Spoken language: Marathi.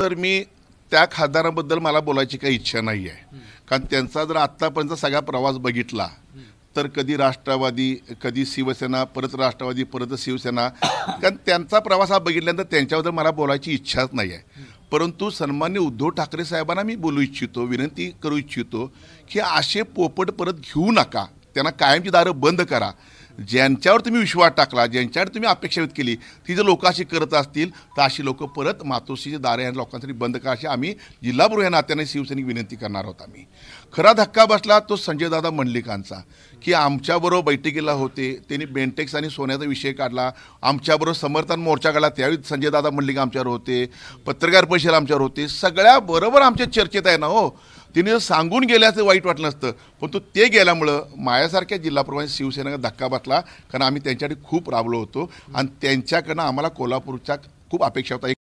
तर मी त्या खासदाराबद्दल मला बोलायची काही इच्छा नाही आहे कारण त्यांचा जर आत्तापर्यंत सगळा प्रवास बघितला तर कधी राष्ट्रवादी कधी शिवसेना परत राष्ट्रवादी परत शिवसेना कारण त्यांचा प्रवास हा बघितल्यानंतर त्यांच्याबद्दल मला बोलायची इच्छाच नाही आहे परंतु सन्मान्य उद्धव ठाकरे साहेबांना मी बोलू इच्छितो विनंती करू इच्छितो की असे पोपट परत घेऊ नका त्यांना कायमची दारं बंद करा ज्यांच्यावर तुम्ही विश्वास टाकला ज्यांच्यावर तुम्ही अपेक्षा व्यक्त केली ती जर लोक अशी करत असतील तर अशी लोक परत मातोश्रीचे दारे आणि लोकांसाठी बंद करा अशी आम्ही जिल्हाभर या नात्याने शिवसैनिक विनंती करणार आहोत आम्ही खरा धक्का बसला तो संजयदादा मंडलिकांचा की आमच्याबरोबर बैठकीला होते त्यांनी बेंटेक्स आणि सोन्याचा विषय काढला आमच्याबरोबर समर्थन मोर्चा काढला त्यावेळी संजयदादा मंडलिक आमच्यावर होते पत्रकार परिषद आमच्यावर होते सगळ्याबरोबर आमच्या चर्चेत आहे ना हो तिने सांगून गेल्याचं वाईट वाटलं असतं परंतु ते गेल्यामुळं माझ्यासारख्या जिल्हाप्रमाणे शिवसेनेला धक्का बसला कारण आम्ही त्यांच्यासाठी खूप राबलो होतो आणि त्यांच्याकडनं आम्हाला कोल्हापूरच्या खूप अपेक्षा होता